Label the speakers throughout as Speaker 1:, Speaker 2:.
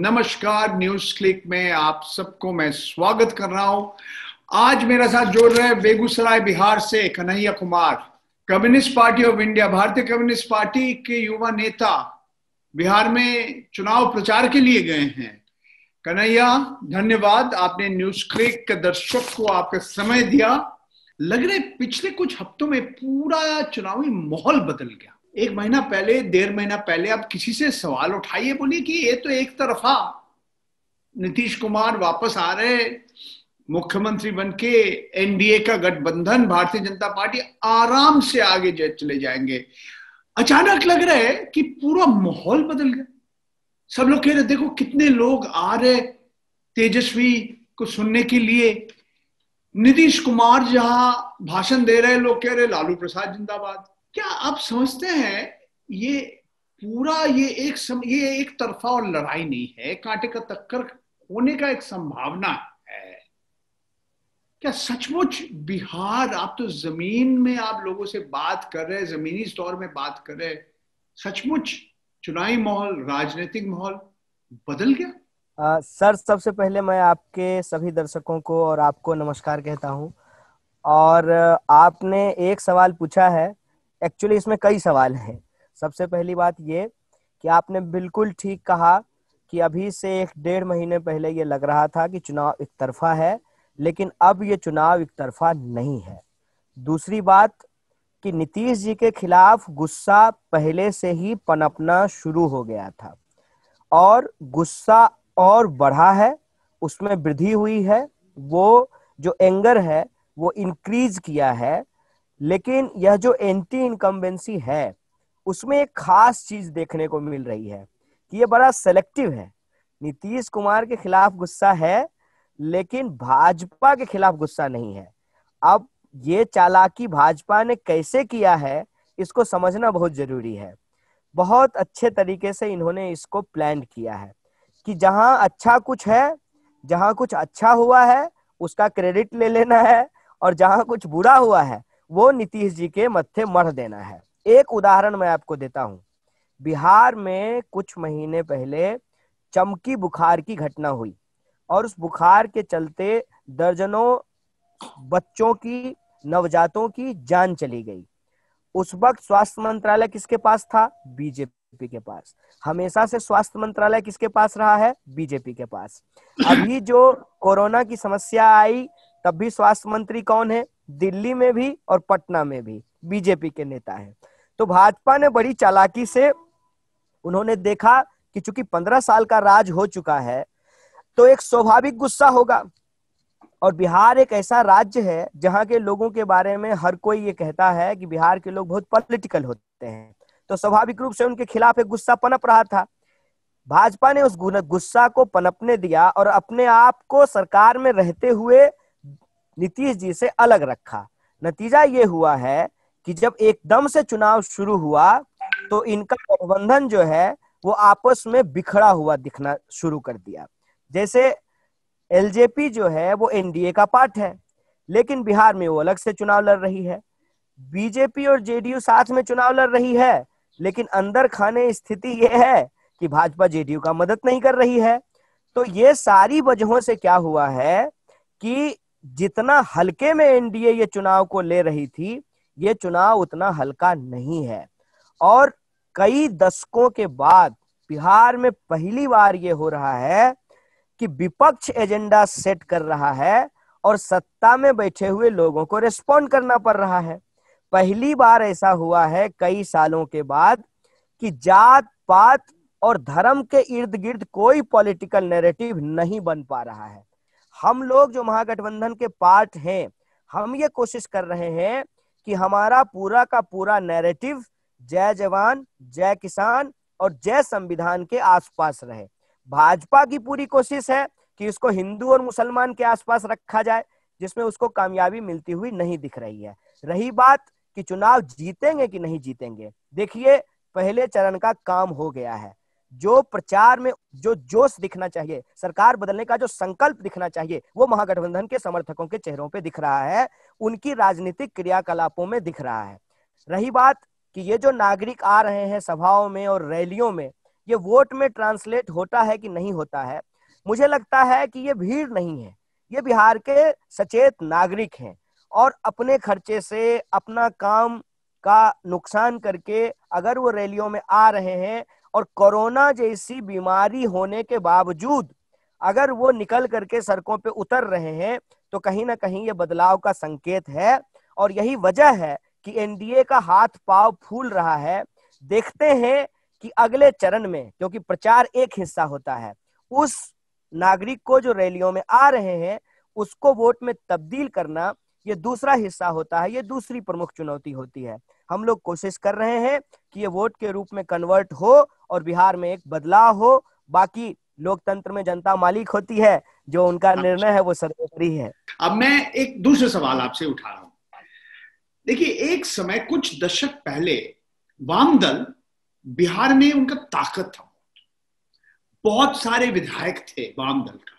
Speaker 1: नमस्कार news click में आप सबको मैं स्वागत कर रहा हूं आज मेरे साथ जोड़ रहे हैं बेगूसराय बिहार से Kanhaiya Kumar communist party of India भारतीय कम्युनिस्ट पार्टी के युवा नेता बिहार में चुनाव प्रचार के लिए गए हैं कन्हैया धन्यवाद आपने न्यूज क्लिक के दर्शक को आपका समय दिया लग रहे पिछले कुछ हफ्तों में पूरा चुनावी माहौल बदल गया एक महीना पहले डेढ़ महीना पहले आप किसी से सवाल उठाइए बोलिए कि ये तो एक तरफा नीतीश कुमार वापस आ रहे मुख्यमंत्री बन के एनडीए का गठबंधन भारतीय जनता पार्टी आराम से आगे चले जाएंगे अचानक लग रहा है कि पूरा माहौल बदल गया सब लोग कह रहे देखो कितने लोग आ रहे तेजस्वी को सुनने के लिए नीतीश कुमार जहां भाषण दे रहे लोग कह रहे लालू प्रसाद जिंदाबाद क्या आप समझते हैं ये पूरा ये एक सम, ये एक तरफा और लड़ाई नहीं है कांटे का टक्कर होने का एक संभावना है क्या सचमुच बिहार आप तो जमीन में आप लोगों से बात कर रहे हैं जमीनी स्तर में बात कर रहे सचमुच चुनावी माहौल राजनीतिक माहौल बदल गया
Speaker 2: आ, सर सबसे पहले मैं आपके सभी दर्शकों को और आपको नमस्कार कहता हूं और आपने एक सवाल पूछा है एक्चुअली इसमें कई सवाल हैं सबसे पहली बात ये कि आपने बिल्कुल ठीक कहा कि अभी से एक डेढ़ महीने पहले ये लग रहा था कि चुनाव एक तरफा है लेकिन अब ये चुनाव एक तरफा नहीं है दूसरी बात कि नीतीश जी के खिलाफ गुस्सा पहले से ही पनपना शुरू हो गया था और गुस्सा और बढ़ा है उसमें वृद्धि हुई है वो जो एंगर है वो इंक्रीज किया है लेकिन यह जो एंटी इनकम्बेंसी है उसमें एक खास चीज देखने को मिल रही है कि यह बड़ा सेलेक्टिव है नीतीश कुमार के खिलाफ गुस्सा है लेकिन भाजपा के खिलाफ गुस्सा नहीं है अब ये चालाकी भाजपा ने कैसे किया है इसको समझना बहुत जरूरी है बहुत अच्छे तरीके से इन्होंने इसको प्लान किया है कि जहां अच्छा कुछ है जहां कुछ अच्छा हुआ है उसका क्रेडिट ले लेना है और जहां कुछ बुरा हुआ है वो नीतीश जी के मत्थे मढ़ देना है एक उदाहरण मैं आपको देता हूँ बिहार में कुछ महीने पहले चमकी बुखार की घटना हुई और उस बुखार के चलते दर्जनों बच्चों की नवजातों की जान चली गई उस वक्त स्वास्थ्य मंत्रालय किसके पास था बीजेपी के पास हमेशा से स्वास्थ्य मंत्रालय किसके पास रहा है बीजेपी के पास अभी जो कोरोना की समस्या आई तब भी स्वास्थ्य मंत्री कौन है दिल्ली में भी और पटना में भी बीजेपी के नेता हैं तो भाजपा ने बड़ी चालाकी से उन्होंने देखा कि चूंकि पंद्रह साल का राज हो चुका है तो एक स्वाभाविक गुस्सा होगा और बिहार एक ऐसा राज्य है जहां के लोगों के बारे में हर कोई ये कहता है कि बिहार के लोग बहुत पॉलिटिकल होते हैं तो स्वाभाविक रूप से उनके खिलाफ एक गुस्सा पनप रहा था भाजपा ने उस गुस्सा को पनपने दिया और अपने आप को सरकार में रहते हुए नीतीश जी से अलग रखा नतीजा ये हुआ है कि जब एकदम से चुनाव शुरू हुआ तो इनका गठबंधन जो है वो आपस में बिखरा हुआ दिखना शुरू कर दिया जैसे एलजेपी जो है वो एनडीए का पार्ट है लेकिन बिहार में वो अलग से चुनाव लड़ रही है बीजेपी और जेडीयू साथ में चुनाव लड़ रही है लेकिन अंदर खाने स्थिति ये है कि भाजपा जेडीयू का मदद नहीं कर रही है तो ये सारी वजहों से क्या हुआ है कि जितना हल्के में एनडीए ये चुनाव को ले रही थी ये चुनाव उतना हल्का नहीं है और कई दशकों के बाद बिहार में पहली बार ये हो रहा है कि विपक्ष एजेंडा सेट कर रहा है और सत्ता में बैठे हुए लोगों को रेस्पॉन्ड करना पड़ रहा है पहली बार ऐसा हुआ है कई सालों के बाद कि जात पात और धर्म के इर्द गिर्द कोई पॉलिटिकल नैरेटिव नहीं बन पा रहा है हम लोग जो महागठबंधन के पार्ट हैं हम ये कोशिश कर रहे हैं कि हमारा पूरा का पूरा नैरेटिव जय जवान जय किसान और जय संविधान के आसपास रहे भाजपा की पूरी कोशिश है कि इसको हिंदू और मुसलमान के आसपास रखा जाए जिसमें उसको कामयाबी मिलती हुई नहीं दिख रही है रही बात कि चुनाव जीतेंगे कि नहीं जीतेंगे देखिए पहले चरण का काम हो गया है जो प्रचार में जो जोश दिखना चाहिए सरकार बदलने का जो संकल्प दिखना चाहिए वो महागठबंधन के समर्थकों के चेहरों पे दिख रहा है उनकी राजनीतिक क्रियाकलापों में दिख रहा है रही बात कि ये जो नागरिक आ रहे हैं सभाओं में और रैलियों में ये वोट में ट्रांसलेट होता है कि नहीं होता है मुझे लगता है कि ये भीड़ नहीं है ये बिहार के सचेत नागरिक हैं और अपने खर्चे से अपना काम का नुकसान करके अगर वो रैलियों में आ रहे हैं और कोरोना जैसी बीमारी होने के बावजूद अगर वो निकल करके सड़कों पे उतर रहे हैं तो कहीं ना कहीं ये बदलाव का संकेत है और यही वजह है कि एनडीए का हाथ पाव फूल रहा है देखते हैं कि अगले चरण में क्योंकि प्रचार एक हिस्सा होता है उस नागरिक को जो रैलियों में आ रहे हैं उसको वोट में तब्दील करना ये दूसरा हिस्सा होता है ये दूसरी प्रमुख चुनौती होती है हम लोग कोशिश कर रहे हैं कि ये वोट के रूप में कन्वर्ट हो और बिहार में एक बदलाव हो बाकी लोकतंत्र में जनता मालिक होती है जो उनका अच्छा। निर्णय है वो सर्वोपरि है
Speaker 1: अब मैं एक दूसरा सवाल आपसे उठा रहा हूं देखिए एक समय कुछ दशक पहले वाम दल बिहार में उनका ताकत था बहुत सारे विधायक थे वाम दल का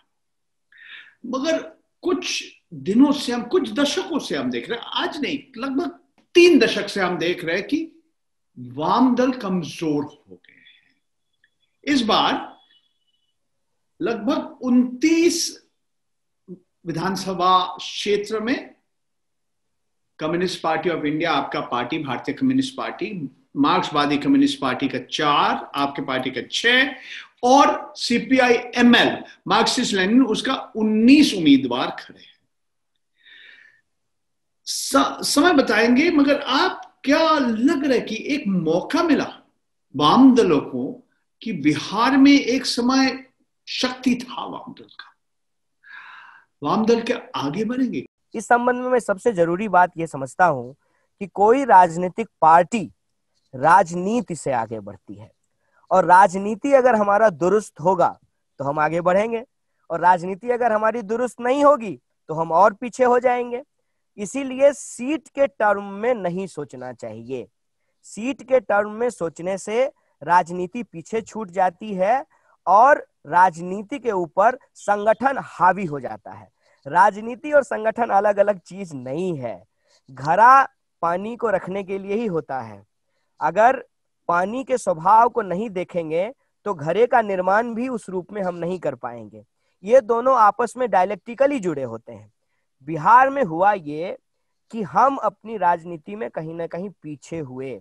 Speaker 1: मगर कुछ दिनों से हम कुछ दशकों से हम देख रहे हैं आज नहीं लगभग तीन दशक से हम देख रहे हैं कि वाम दल कमजोर हो इस बार लगभग 29 विधानसभा क्षेत्र में कम्युनिस्ट पार्टी ऑफ इंडिया आपका पार्टी भारतीय कम्युनिस्ट पार्टी मार्क्सवादी कम्युनिस्ट पार्टी का चार आपके पार्टी का छह और सीपीआई एल मार्क्सिस्ट लेनिन उसका 19 उम्मीदवार खड़े हैं समय बताएंगे मगर आप क्या लग रहा है कि एक मौका मिला वाम दलों को कि बिहार में एक समय शक्ति था वामदल का
Speaker 2: वामदल के आगे बढ़ेंगे इस संबंध में मैं सबसे जरूरी बात यह समझता हूं कि कोई राजनीतिक पार्टी राजनीति से आगे बढ़ती है और राजनीति अगर हमारा दुरुस्त होगा तो हम आगे बढ़ेंगे और राजनीति अगर हमारी दुरुस्त नहीं होगी तो हम और पीछे हो जाएंगे इसीलिए सीट के टर्म में नहीं सोचना चाहिए सीट के टर्म में सोचने से राजनीति पीछे छूट जाती है और राजनीति के ऊपर संगठन हावी हो जाता है राजनीति और संगठन अलग अलग चीज नहीं है घरा पानी को रखने के लिए ही होता है अगर पानी के स्वभाव को नहीं देखेंगे तो घरे का निर्माण भी उस रूप में हम नहीं कर पाएंगे ये दोनों आपस में डायलेक्टिकली जुड़े होते हैं बिहार में हुआ ये कि हम अपनी राजनीति में कहीं ना कहीं पीछे हुए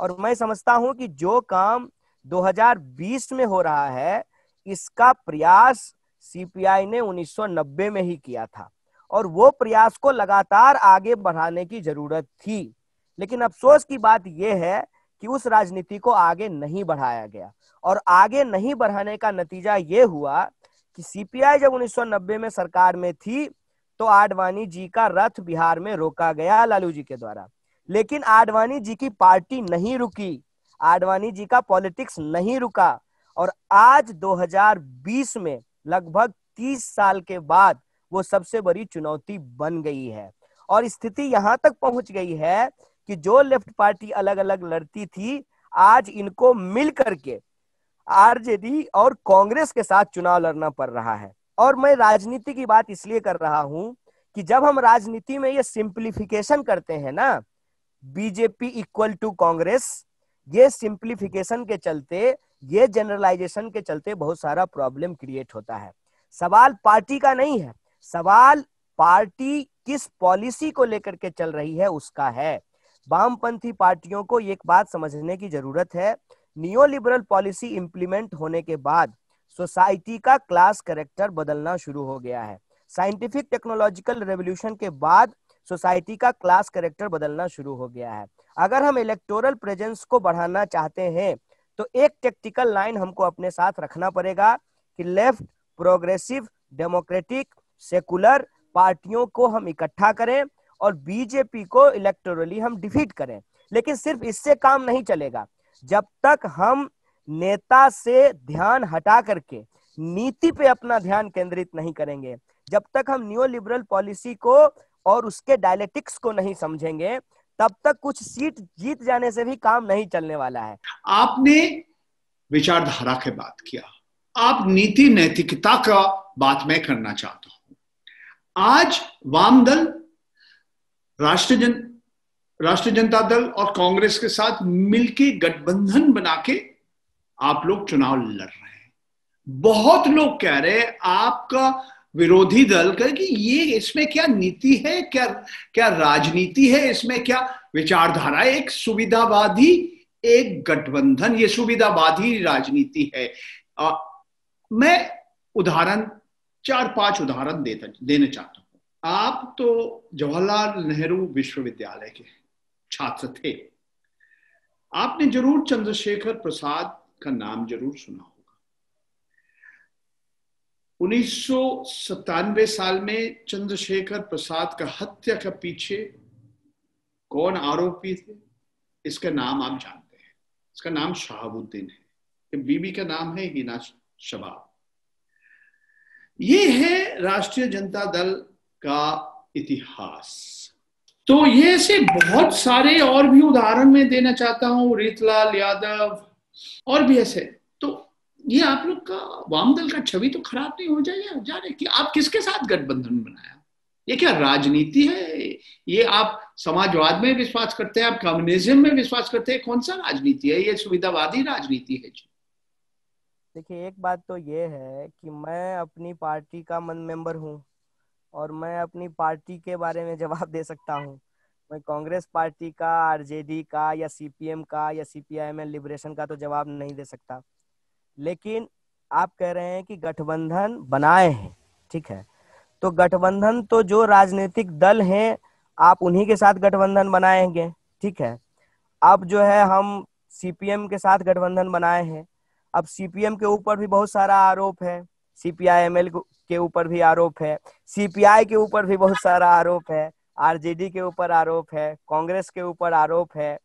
Speaker 2: और मैं समझता हूं कि जो काम 2020 में हो रहा है इसका प्रयास सीपीआई ने 1990 में ही किया था और वो प्रयास को लगातार आगे बढ़ाने की जरूरत थी लेकिन अफसोस की बात यह है कि उस राजनीति को आगे नहीं बढ़ाया गया और आगे नहीं बढ़ाने का नतीजा ये हुआ कि सीपीआई जब 1990 में सरकार में थी तो आडवाणी जी का रथ बिहार में रोका गया लालू जी के द्वारा लेकिन आडवाणी जी की पार्टी नहीं रुकी आडवाणी जी का पॉलिटिक्स नहीं रुका और आज 2020 में लगभग 30 साल के बाद वो सबसे बड़ी चुनौती बन गई है और स्थिति यहाँ तक पहुंच गई है कि जो लेफ्ट पार्टी अलग अलग लड़ती थी आज इनको मिल करके आरजेडी और कांग्रेस के साथ चुनाव लड़ना पड़ रहा है और मैं राजनीति की बात इसलिए कर रहा हूं कि जब हम राजनीति में ये सिंप्लीफिकेशन करते हैं ना बीजेपी इक्वल टू कांग्रेस ये सिंप्लीफिकेशन के चलते ये जनरलाइजेशन के चलते बहुत सारा प्रॉब्लम क्रिएट होता है सवाल पार्टी का नहीं है सवाल पार्टी किस पॉलिसी को लेकर के चल रही है उसका है वामपंथी पार्टियों को एक बात समझने की जरूरत है नियो लिबरल पॉलिसी इंप्लीमेंट होने के बाद सोसाइटी का क्लास करेक्टर बदलना शुरू हो गया है साइंटिफिक टेक्नोलॉजिकल रेवोल्यूशन के बाद सोसाइटी का क्लास करेक्टर बदलना शुरू हो गया है अगर हम इलेक्टोरल प्रेजेंस को बढ़ाना चाहते हैं तो एक टेक्टिकल लाइन हमको अपने साथ रखना पड़ेगा कि लेफ्ट प्रोग्रेसिव डेमोक्रेटिक सेकुलर पार्टियों को हम इकट्ठा करें और बीजेपी को इलेक्टोरली हम डिफीट करें लेकिन सिर्फ इससे काम नहीं चलेगा जब तक हम नेता से ध्यान हटा करके नीति पे अपना ध्यान केंद्रित नहीं करेंगे जब तक हम न्यू लिबरल पॉलिसी को और उसके डायलेटिक्स को नहीं समझेंगे तब तक कुछ सीट जीत जाने से भी काम नहीं चलने वाला है आपने
Speaker 1: विचारधारा के बात किया आप नीति नैतिकता का बात मैं करना चाहता हूं आज वाम दल राष्ट्रीय जन राष्ट्रीय जनता दल और कांग्रेस के साथ मिलके गठबंधन बना के आप लोग चुनाव लड़ रहे हैं बहुत लोग कह रहे हैं आपका विरोधी दल का कि ये इसमें क्या नीति है क्या क्या राजनीति है इसमें क्या विचारधारा एक सुविधावादी एक गठबंधन ये सुविधावादी राजनीति है आ, मैं उदाहरण चार पांच उदाहरण देता देना चाहता हूं आप तो जवाहरलाल नेहरू विश्वविद्यालय के छात्र थे आपने जरूर चंद्रशेखर प्रसाद का नाम जरूर सुना उन्नीस साल में चंद्रशेखर प्रसाद का हत्या का पीछे कौन आरोपी थे इसका नाम आप जानते हैं इसका नाम शहाबुद्दीन है बीबी का नाम है हिना शबाब ये है राष्ट्रीय जनता दल का इतिहास तो ये से बहुत सारे और भी उदाहरण में देना चाहता हूं रीतलाल यादव और भी ऐसे ये आप लोग का वामदल का छवि तो खराब नहीं हो जाए जा रहे कि आप किसके साथ गठबंधन बनाया ये क्या राजनीति है ये आप समाजवाद में विश्वास करते हैं आप कम्युनिज्म में विश्वास करते हैं कौन सा राजनीति है ये सुविधावादी राजनीति है जी
Speaker 2: देखिए एक बात तो ये है कि मैं अपनी पार्टी का मन मेंबर हूँ और मैं अपनी पार्टी के बारे में जवाब दे सकता हूँ मैं कांग्रेस पार्टी का आरजेडी का या सीपीएम का या सीपीआईएम लिबरेशन का तो जवाब नहीं दे सकता लेकिन आप कह रहे हैं कि गठबंधन बनाए हैं ठीक है तो गठबंधन तो जो राजनीतिक दल हैं आप उन्हीं के साथ गठबंधन बनाएंगे ठीक है अब जो है हम सीपीएम के साथ गठबंधन बनाए हैं अब सीपीएम के ऊपर भी बहुत सारा आरोप है सीपीआईएमएल के ऊपर भी आरोप है सीपीआई के ऊपर भी बहुत सारा आरोप है आरजेडी के ऊपर आरोप है कांग्रेस के ऊपर आरोप है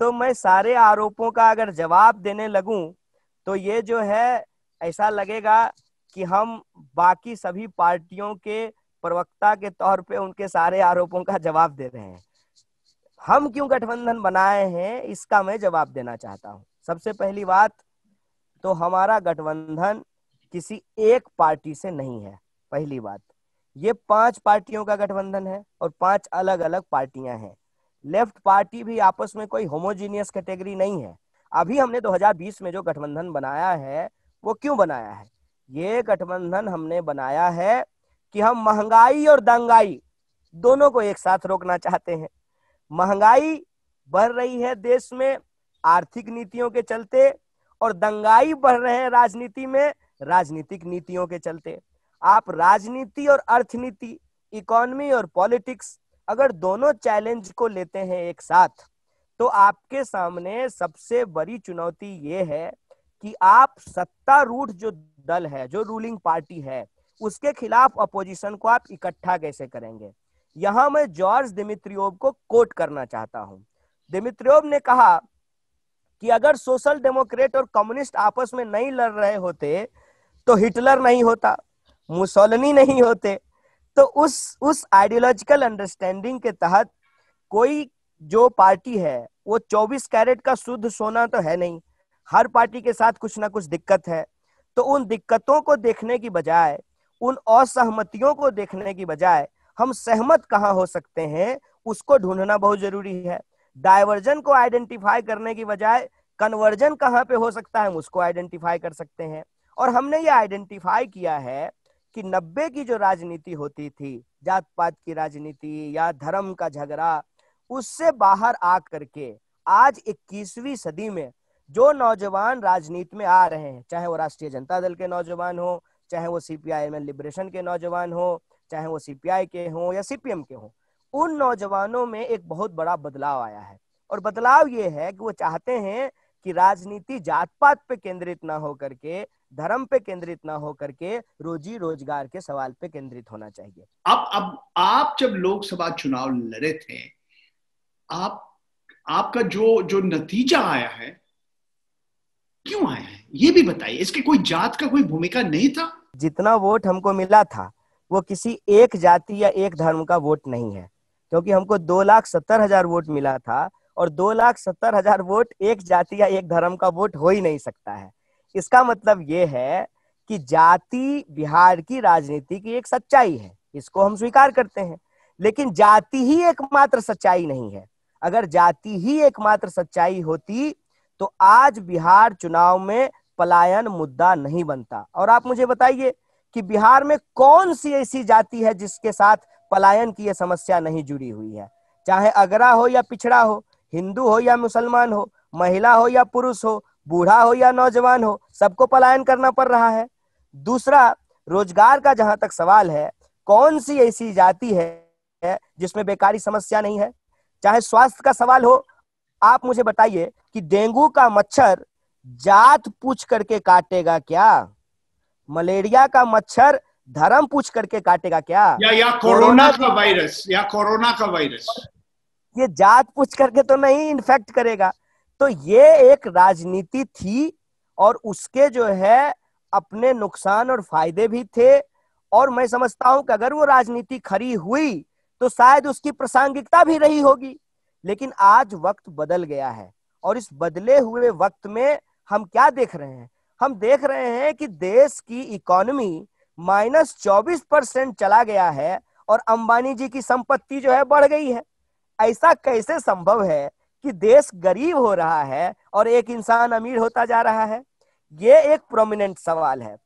Speaker 2: तो मैं सारे आरोपों का अगर जवाब देने लगूं तो ये जो है ऐसा लगेगा कि हम बाकी सभी पार्टियों के प्रवक्ता के तौर पे उनके सारे आरोपों का जवाब दे रहे हैं हम क्यों गठबंधन बनाए हैं इसका मैं जवाब देना चाहता हूं सबसे पहली बात तो हमारा गठबंधन किसी एक पार्टी से नहीं है पहली बात ये पांच पार्टियों का गठबंधन है और पांच अलग अलग पार्टियां हैं लेफ्ट पार्टी भी आपस में कोई होमोजीनियस कैटेगरी नहीं है अभी हमने 2020 में जो गठबंधन बनाया है वो क्यों बनाया है ये गठबंधन हमने बनाया है कि हम महंगाई और दंगाई दोनों को एक साथ रोकना चाहते हैं महंगाई बढ़ रही है देश में आर्थिक नीतियों के चलते और दंगाई बढ़ रहे हैं राजनीति में राजनीतिक नीतियों के चलते आप राजनीति और अर्थनीति इकोनॉमी और पॉलिटिक्स अगर दोनों चैलेंज को लेते हैं एक साथ तो आपके सामने सबसे बड़ी चुनौती ये है कि आप सत्ता रूट जो दल है जो रूलिंग पार्टी है उसके खिलाफ अपोजिशन को आप इकट्ठा कैसे करेंगे यहां मैं जॉर्ज दिमित्रियोव को कोट करना चाहता हूं दिमित्रियोव ने कहा कि अगर सोशल डेमोक्रेट और कम्युनिस्ट आपस में नहीं लड़ रहे होते तो हिटलर नहीं होता मुसोलनी नहीं होते तो उस उस आइडियोलॉजिकल अंडरस्टैंडिंग के तहत कोई जो पार्टी है वो 24 कैरेट का शुद्ध सोना तो है नहीं हर पार्टी के साथ कुछ ना कुछ दिक्कत है तो उन दिक्कतों को देखने की बजाय उन असहमतियों को देखने की बजाय हम सहमत कहाँ हो सकते हैं उसको ढूंढना बहुत जरूरी है डायवर्जन को आइडेंटिफाई करने की बजाय कन्वर्जन कहाँ पे हो सकता है हम उसको आइडेंटिफाई कर सकते हैं और हमने ये आइडेंटिफाई किया है कि नब्बे की जो राजनीति होती थी जात पात की राजनीति या धर्म का झगड़ा उससे बाहर आ करके आज 21वीं सदी में जो नौजवान राजनीति में आ रहे हैं चाहे वो राष्ट्रीय जनता दल के नौजवान हो चाहे वो सीपीआई में लिबरेशन के नौजवान हो चाहे वो सीपीआई के हो या सीपीएम के हो उन नौजवानों में एक बहुत बड़ा बदलाव आया है और बदलाव ये है कि वो चाहते हैं कि राजनीति जात पात पे केंद्रित ना हो करके धर्म पे केंद्रित ना हो करके रोजी रोजगार के सवाल पे केंद्रित होना चाहिए
Speaker 1: अब अब आप जब लोकसभा चुनाव लड़े थे आप आपका जो जो नतीजा आया है क्यों आया है
Speaker 2: ये भी बताइए इसके कोई जात का कोई भूमिका नहीं था जितना वोट हमको मिला था वो किसी एक जाति या एक धर्म का वोट नहीं है क्योंकि हमको दो लाख सत्तर हजार वोट मिला था और दो लाख सत्तर हजार वोट एक जाति या एक धर्म का वोट हो ही नहीं सकता है इसका मतलब ये है कि जाति बिहार की राजनीति की एक सच्चाई है इसको हम स्वीकार करते हैं लेकिन जाति ही एकमात्र सच्चाई नहीं है अगर जाति ही एकमात्र सच्चाई होती तो आज बिहार चुनाव में पलायन मुद्दा नहीं बनता और आप मुझे बताइए कि बिहार में कौन सी ऐसी जाति है जिसके साथ पलायन की यह समस्या नहीं जुड़ी हुई है चाहे अगरा हो या पिछड़ा हो हिंदू हो या मुसलमान हो महिला हो या पुरुष हो बूढ़ा हो या नौजवान हो सबको पलायन करना पड़ रहा है दूसरा रोजगार का जहां तक सवाल है कौन सी ऐसी जाति है जिसमें बेकारी समस्या नहीं है चाहे स्वास्थ्य का सवाल हो आप मुझे बताइए कि डेंगू का मच्छर जात पूछ करके काटेगा क्या मलेरिया का मच्छर धर्म पूछ करके काटेगा क्या या या कोरोना का
Speaker 1: वायरस या कोरोना का वायरस
Speaker 2: ये जात पूछ करके तो नहीं इन्फेक्ट करेगा तो ये एक राजनीति थी और उसके जो है अपने नुकसान और फायदे भी थे और मैं समझता हूं कि अगर वो राजनीति खरी हुई तो शायद उसकी प्रासंगिकता भी रही होगी लेकिन आज वक्त बदल गया है और इस बदले हुए वक्त में हम क्या देख रहे हैं हम देख रहे हैं कि देश की इकोनॉमी माइनस चौबीस परसेंट चला गया है और अंबानी जी की संपत्ति जो है बढ़ गई है ऐसा कैसे संभव है कि देश गरीब हो रहा है और एक इंसान अमीर होता जा रहा है ये एक प्रोमिनेंट सवाल है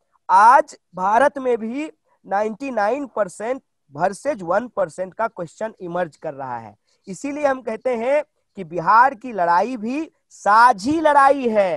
Speaker 2: आज भारत में भी 99 परसेंट वर्सेज वन परसेंट का क्वेश्चन इमर्ज कर रहा है इसीलिए हम कहते हैं कि बिहार की लड़ाई भी साझी लड़ाई है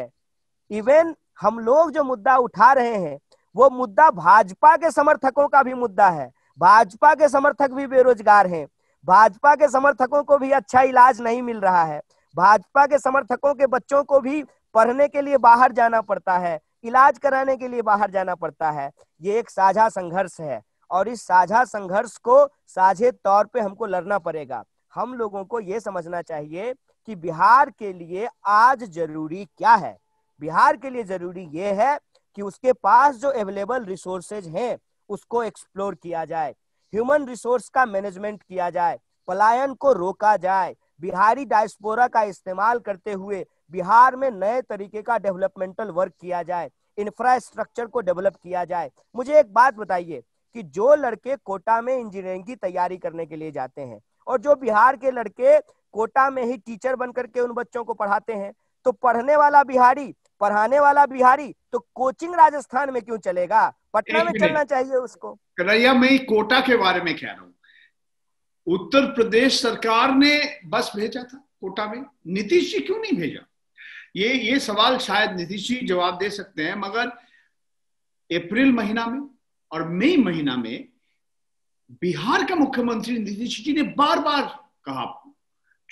Speaker 2: इवन हम लोग जो मुद्दा उठा रहे हैं वो मुद्दा भाजपा के समर्थकों का भी मुद्दा है भाजपा के समर्थक भी बेरोजगार हैं भाजपा के समर्थकों को भी अच्छा इलाज नहीं मिल रहा है भाजपा के समर्थकों के बच्चों को भी पढ़ने के लिए बाहर जाना पड़ता है इलाज कराने के लिए बाहर जाना पड़ता है ये एक साझा संघर्ष है और इस साझा संघर्ष को साझे तौर पे हमको लड़ना पड़ेगा हम लोगों को ये समझना चाहिए कि बिहार के लिए आज जरूरी क्या है बिहार के लिए जरूरी ये है कि उसके पास जो अवेलेबल रिसोर्सेज हैं उसको एक्सप्लोर किया जाए ह्यूमन रिसोर्स का मैनेजमेंट किया जाए पलायन को रोका जाए बिहारी डायस्पोरा का इस्तेमाल करते हुए बिहार में नए तरीके का डेवलपमेंटल वर्क किया जाए इंफ्रास्ट्रक्चर को डेवलप किया जाए मुझे एक बात बताइए कि जो लड़के कोटा में इंजीनियरिंग की तैयारी करने के लिए जाते हैं और जो बिहार के लड़के कोटा में ही टीचर बन करके उन बच्चों को पढ़ाते हैं तो पढ़ने वाला बिहारी पढ़ाने वाला बिहारी तो कोचिंग राजस्थान में क्यों चलेगा पटना में चलना चाहिए उसको कन्हैया मैं
Speaker 1: कोटा के बारे में कह रहा हूँ
Speaker 2: उत्तर प्रदेश सरकार ने बस भेजा
Speaker 1: था कोटा में नीतीश जी क्यों नहीं भेजा ये ये सवाल शायद नीतीश जी जवाब दे सकते हैं मगर अप्रैल महीना में और मई महीना में बिहार का मुख्यमंत्री नीतीश जी ने बार बार कहा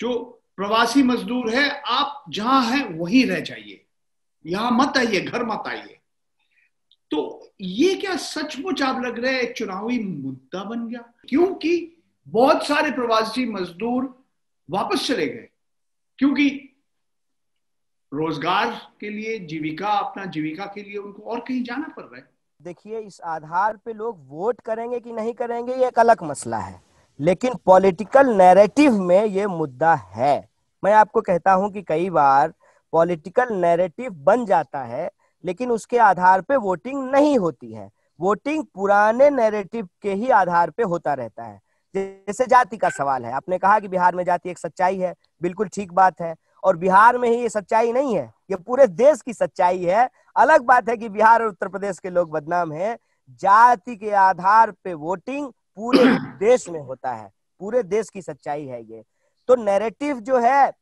Speaker 1: जो प्रवासी मजदूर है आप जहां हैं वहीं रह जाइए यहां मत आइए घर मत आइए तो ये क्या सचमुच आप लग रहे हैं चुनावी मुद्दा बन गया क्योंकि बहुत सारे प्रवासी मजदूर वापस चले गए क्योंकि रोजगार के लिए जीविका अपना जीविका के लिए उनको और कहीं जाना पड़ रहा है
Speaker 2: देखिए इस आधार पे लोग वोट करेंगे कि नहीं करेंगे ये एक अलग मसला है लेकिन पॉलिटिकल नैरेटिव में ये मुद्दा है मैं आपको कहता हूं कि कई बार पॉलिटिकल नैरेटिव बन जाता है लेकिन उसके आधार पे वोटिंग नहीं होती है वोटिंग पुराने नैरेटिव के ही आधार पे होता रहता है जैसे जाति का सवाल है आपने कहा कि बिहार में जाति एक सच्चाई है बिल्कुल ठीक बात है और बिहार में ही ये सच्चाई नहीं है ये पूरे देश की सच्चाई है अलग बात है कि बिहार और उत्तर प्रदेश के लोग बदनाम हैं जाति के आधार पे वोटिंग पूरे देश में होता है पूरे देश की सच्चाई है ये तो नैरेटिव जो है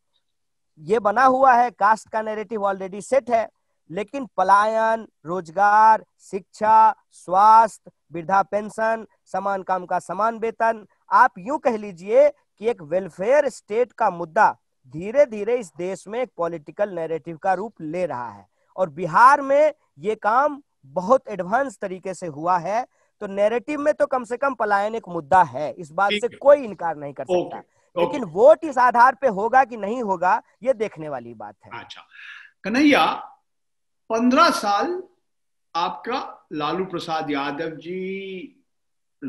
Speaker 2: ये बना हुआ है कास्ट का नैरेटिव ऑलरेडी सेट है लेकिन पलायन रोजगार शिक्षा स्वास्थ्य वृद्धा पेंशन समान काम का समान वेतन आप यूं कह लीजिए कि एक वेलफेयर स्टेट का मुद्दा धीरे धीरे इस देश में एक पॉलिटिकल नैरेटिव का रूप ले रहा है और बिहार में ये काम बहुत एडवांस तरीके से हुआ है तो नेरेटिव में तो कम से कम पलायन एक मुद्दा है इस बात से कोई इनकार नहीं कर सकता लेकिन वोट इस आधार पे होगा कि नहीं होगा ये देखने वाली बात है अच्छा कन्हैया पंद्रह साल
Speaker 1: आपका लालू प्रसाद यादव जी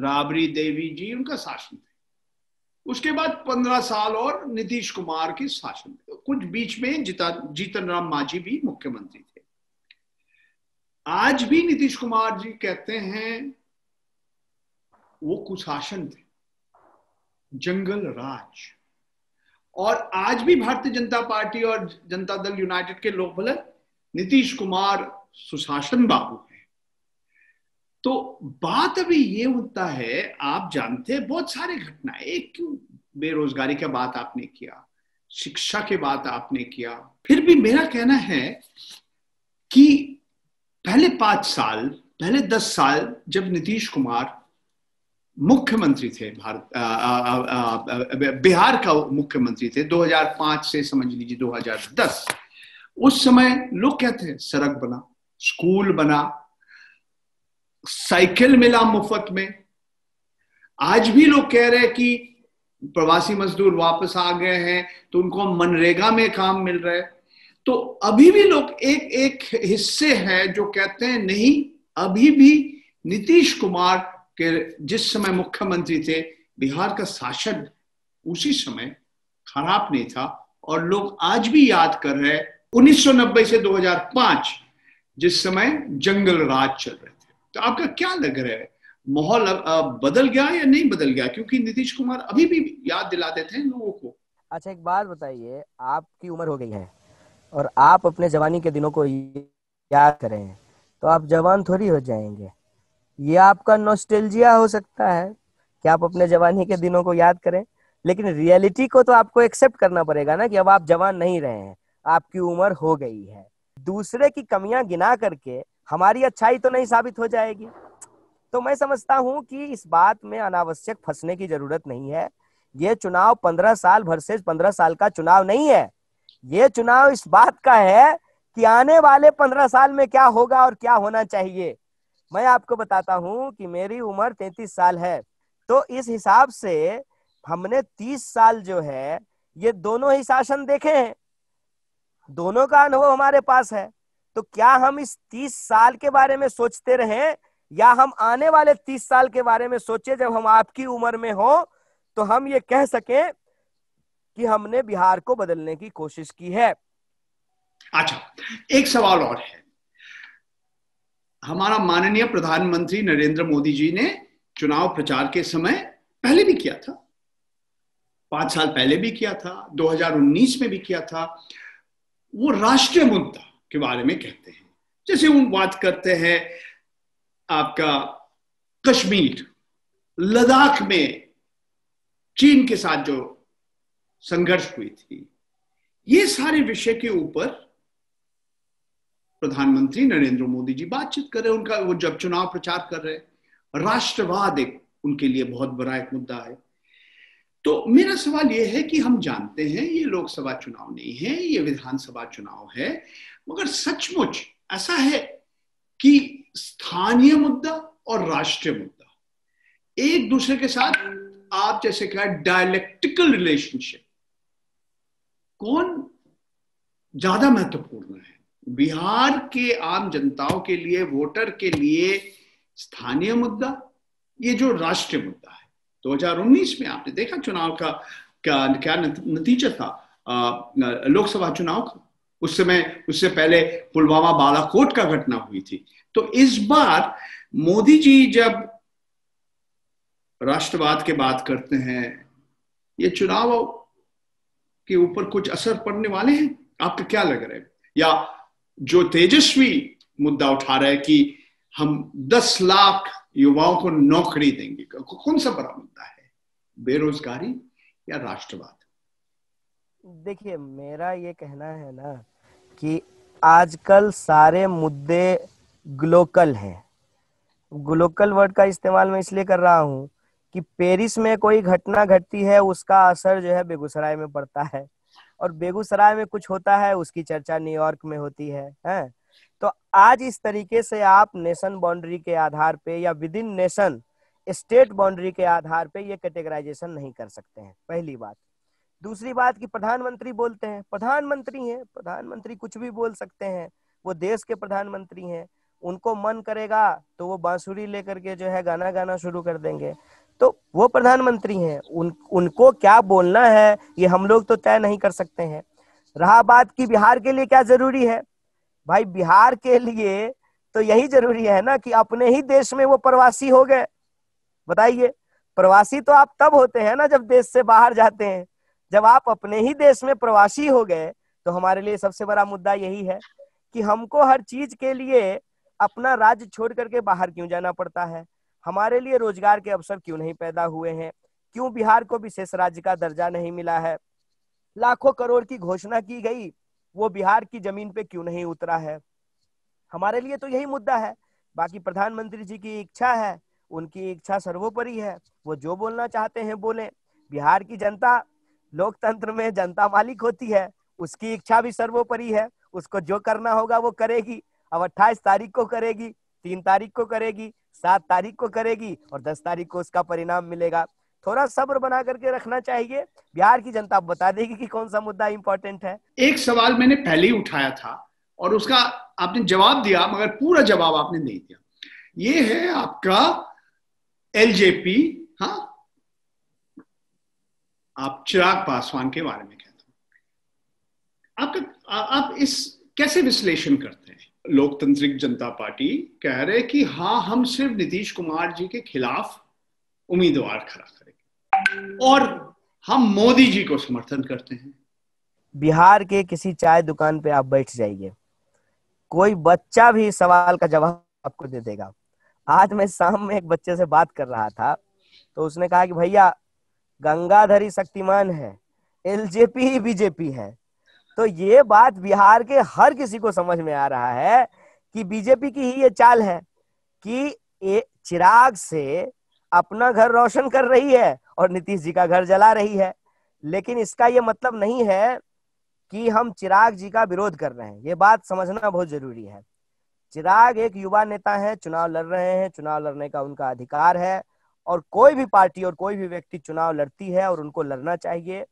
Speaker 1: राबरी देवी जी उनका शासन थे उसके बाद पंद्रह साल और नीतीश कुमार के शासन कुछ बीच में जीतन राम मांझी भी मुख्यमंत्री थे आज भी नीतीश कुमार जी कहते हैं वो कुशासन थे जंगल राज और आज भी भारतीय जनता पार्टी और जनता दल यूनाइटेड के लोग बोले नीतीश कुमार सुशासन बाबू हैं तो बात अभी ये होता है आप जानते हैं बहुत सारे घटना एक क्यों बेरोजगारी का बात आपने किया शिक्षा के बात आपने किया फिर भी मेरा कहना है कि पहले पांच साल पहले दस साल जब नीतीश कुमार मुख्यमंत्री थे भारत बिहार का मुख्यमंत्री थे 2005 से समझ लीजिए 2010 उस समय लोग कहते हैं सड़क बना स्कूल बना साइकिल मिला मुफ्त में आज भी लोग कह रहे हैं कि प्रवासी मजदूर वापस आ गए हैं तो उनको मनरेगा में काम मिल रहा है तो अभी भी लोग एक एक हिस्से है जो कहते हैं नहीं अभी भी नीतीश कुमार के जिस समय मुख्यमंत्री थे बिहार का शासन उसी समय खराब नहीं था और लोग आज भी याद कर रहे 1990 से 2005 जिस समय जंगल राज चल रहे थे तो आपका क्या लग रहा है माहौल बदल
Speaker 2: गया या नहीं बदल गया क्योंकि नीतीश कुमार अभी भी याद दिलाते थे लोगों को अच्छा एक बात बताइए आपकी उम्र हो गई है और आप अपने जवानी के दिनों को याद करें तो आप जवान थोड़ी हो जाएंगे ये आपका नोस्टेलजिया हो सकता है कि आप अपने जवानी के दिनों को याद करें लेकिन रियलिटी को तो आपको एक्सेप्ट करना पड़ेगा ना कि अब आप जवान नहीं रहे हैं आपकी उम्र हो गई है दूसरे की कमियां गिना करके हमारी अच्छाई तो नहीं साबित हो जाएगी तो मैं समझता हूं कि इस बात में अनावश्यक फंसने की जरूरत नहीं है ये चुनाव पंद्रह साल भर से पंद्रह साल का चुनाव नहीं है ये चुनाव इस बात का है कि आने वाले पंद्रह साल में क्या होगा और क्या होना चाहिए मैं आपको बताता हूं कि मेरी उम्र तैतीस साल है तो इस हिसाब से हमने तीस साल जो है ये दोनों ही शासन देखे हैं दोनों का अनुभव हमारे पास है तो क्या हम इस तीस साल के बारे में सोचते रहे या हम आने वाले तीस साल के बारे में सोचे जब हम आपकी उम्र में हो तो हम ये कह सकें कि हमने बिहार को बदलने की कोशिश की है अच्छा एक सवाल और है
Speaker 1: हमारा माननीय प्रधानमंत्री नरेंद्र मोदी जी ने चुनाव प्रचार के समय पहले भी किया था पांच साल पहले भी किया था 2019 में भी किया था वो राष्ट्रीय मुद्दा के बारे में कहते हैं जैसे वो बात करते हैं आपका कश्मीर लद्दाख में चीन के साथ जो संघर्ष हुई थी ये सारे विषय के ऊपर प्रधानमंत्री नरेंद्र मोदी जी बातचीत कर रहे उनका वो जब चुनाव प्रचार कर रहे राष्ट्रवाद एक उनके लिए बहुत बड़ा एक मुद्दा है तो मेरा सवाल यह है कि हम जानते हैं ये लोकसभा चुनाव नहीं है ये विधानसभा चुनाव है मगर सचमुच ऐसा है कि स्थानीय मुद्दा और राष्ट्रीय मुद्दा एक दूसरे के साथ आप जैसे कहा डायलेक्टिकल रिलेशनशिप कौन ज्यादा महत्वपूर्ण है बिहार के आम जनताओं के लिए वोटर के लिए स्थानीय मुद्दा ये जो राष्ट्रीय मुद्दा है 2019 में आपने देखा चुनाव का क्या, क्या नतीजा था लोकसभा चुनाव का उस समय उससे पहले पुलवामा बालाकोट का घटना हुई थी तो इस बार मोदी जी जब राष्ट्रवाद के बात करते हैं ये चुनाव के ऊपर कुछ असर पड़ने वाले हैं आपको क्या लग रहा है या जो तेजस्वी मुद्दा उठा रहा है कि हम 10 लाख युवाओं को नौकरी देंगे कौन
Speaker 2: सा बड़ा मुद्दा है
Speaker 1: बेरोजगारी या राष्ट्रवाद
Speaker 2: देखिए मेरा ये कहना है ना कि आजकल सारे मुद्दे ग्लोकल हैं ग्लोकल वर्ड का इस्तेमाल मैं इसलिए कर रहा हूँ कि पेरिस में कोई घटना घटती है उसका असर जो है बेगूसराय में पड़ता है और बेगूसराय में कुछ होता है उसकी चर्चा न्यूयॉर्क में होती है हैं तो आज इस तरीके से आप नेशन बाउंड्री के आधार पे या within nation state boundary के आधार पे ये कैटेगराइजेशन नहीं कर सकते हैं पहली बात दूसरी बात कि प्रधानमंत्री बोलते हैं प्रधानमंत्री हैं प्रधानमंत्री कुछ भी बोल सकते हैं वो देश के प्रधानमंत्री हैं उनको मन करेगा तो वो बांसुरी लेकर के जो है गाना गाना शुरू कर देंगे तो वो प्रधानमंत्री हैं उन उनको क्या बोलना है ये हम लोग तो तय नहीं कर सकते हैं रहा बात की बिहार के लिए क्या जरूरी है भाई बिहार के लिए तो यही जरूरी है ना कि अपने ही देश में वो प्रवासी हो गए बताइए प्रवासी तो आप तब होते हैं ना जब देश से बाहर जाते हैं जब आप अपने ही देश में प्रवासी हो गए तो हमारे लिए सबसे बड़ा मुद्दा यही है कि हमको हर चीज के लिए अपना राज्य छोड़ करके बाहर क्यों जाना पड़ता है हमारे लिए रोजगार के अवसर क्यों नहीं पैदा हुए हैं क्यों बिहार को विशेष राज्य का दर्जा नहीं मिला है लाखों करोड़ की घोषणा की गई वो बिहार की जमीन पे क्यों नहीं उतरा है हमारे लिए तो यही मुद्दा है बाकी प्रधानमंत्री जी की इच्छा है उनकी इच्छा सर्वोपरि है वो जो बोलना चाहते हैं बोले बिहार की जनता लोकतंत्र में जनता मालिक होती है उसकी इच्छा भी सर्वोपरि है उसको जो करना होगा वो करेगी अब अट्ठाईस तारीख को करेगी तीन तारीख को करेगी सात तारीख को करेगी और दस तारीख को उसका परिणाम मिलेगा थोड़ा सब्र बना करके रखना चाहिए बिहार की जनता बता देगी कि कौन सा मुद्दा इम्पोर्टेंट है
Speaker 1: एक सवाल मैंने पहले ही उठाया था और उसका आपने जवाब दिया मगर पूरा जवाब आपने नहीं दिया ये है आपका एलजेपी हाँ आप चिराग पासवान के बारे में कहता हूं आपका आप इस कैसे विश्लेषण करते हैं लोकतांत्रिक जनता पार्टी कह रहे कि हाँ हम सिर्फ नीतीश कुमार जी के खिलाफ
Speaker 2: उम्मीदवार खड़ा
Speaker 1: करेंगे
Speaker 2: और हम मोदी जी को समर्थन करते हैं बिहार के किसी चाय दुकान पे आप बैठ जाइए कोई बच्चा भी सवाल का जवाब आपको दे देगा आज मैं शाम में एक बच्चे से बात कर रहा था तो उसने कहा कि भैया गंगाधरी शक्तिमान है एलजेपी ही बीजेपी है तो ये बात बिहार के हर किसी को समझ में आ रहा है कि बीजेपी की ही ये चाल है कि ये चिराग से अपना घर रोशन कर रही है और नीतीश जी का घर जला रही है लेकिन इसका ये मतलब नहीं है कि हम चिराग जी का विरोध कर रहे हैं ये बात समझना बहुत जरूरी है चिराग एक युवा नेता है चुनाव लड़ रहे हैं चुनाव लड़ने का उनका अधिकार है और कोई भी पार्टी और कोई भी व्यक्ति चुनाव लड़ती है और उनको लड़ना चाहिए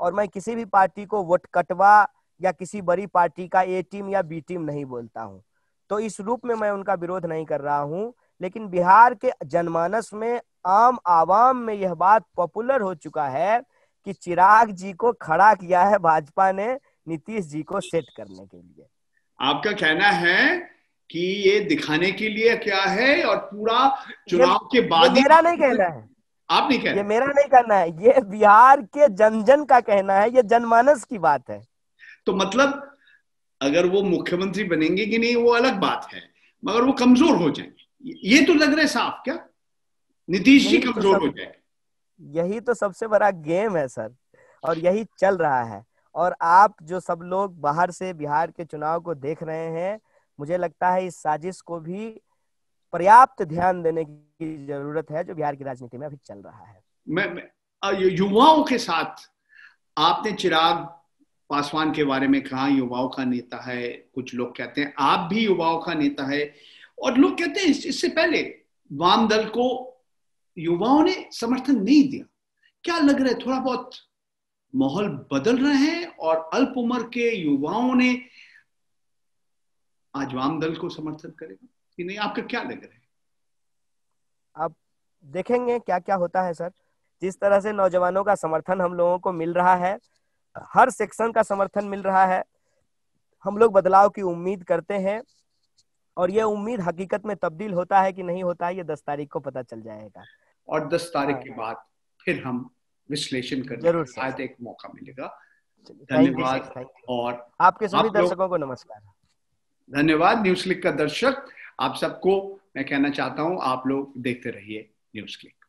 Speaker 2: और मैं किसी भी पार्टी को वोट कटवा या किसी बड़ी पार्टी का ए टीम या बी टीम नहीं बोलता हूँ तो इस रूप में मैं उनका विरोध नहीं कर रहा हूँ लेकिन बिहार के जनमानस में आम आवाम में यह बात पॉपुलर हो चुका है कि चिराग जी को खड़ा किया है भाजपा ने नीतीश जी को सेट करने के लिए
Speaker 1: आपका कहना है कि ये दिखाने के लिए क्या है और पूरा चुनाव के बाद मेरा
Speaker 2: नहीं कहना है आप नहीं कह ये मेरा नहीं कहना है ये बिहार के जन जन का कहना है ये जनमानस की बात है तो
Speaker 1: मतलब अगर वो मुख्यमंत्री बनेंगे कि नहीं वो अलग बात है मगर वो कमजोर
Speaker 2: हो जाएंगे ये तो लग रहा है साफ क्या नीतीश जी तो कमजोर तो हो
Speaker 1: जाएंगे
Speaker 2: यही तो सबसे बड़ा गेम है सर और यही चल रहा है और आप जो सब लोग बाहर से बिहार के चुनाव को देख रहे हैं मुझे लगता है इस साजिश को भी पर्याप्त ध्यान देने की जरूरत है जो बिहार की राजनीति में अभी चल रहा है
Speaker 1: मैं, मैं युवाओं के साथ आपने चिराग पासवान के बारे में कहा युवाओं का नेता है कुछ लोग कहते हैं आप भी युवाओं का नेता है और लोग कहते हैं इससे पहले वाम दल को युवाओं ने समर्थन नहीं दिया क्या लग रहा है थोड़ा बहुत माहौल बदल रहे हैं और अल्प उम्र के युवाओं ने आज वाम दल को समर्थन करेगा कि नहीं आपका क्या लग रहा है
Speaker 2: आप देखेंगे क्या क्या होता है सर जिस तरह से नौजवानों का समर्थन हम लोगों को मिल रहा है हर सेक्शन का समर्थन मिल रहा है हम लोग बदलाव की उम्मीद करते हैं और ये उम्मीद हकीकत में तब्दील होता है कि नहीं होता है ये दस तारीख को पता चल जाएगा और दस तारीख हाँ।
Speaker 1: के बाद फिर हम विश्लेषण कर जरूर शायद एक मौका मिलेगा धन्यवाद और आपके सभी आप दर्शकों को नमस्कार धन्यवाद न्यूज लिख का दर्शक आप सबको मैं कहना चाहता हूं आप लोग देखते रहिए न्यूज क्लिक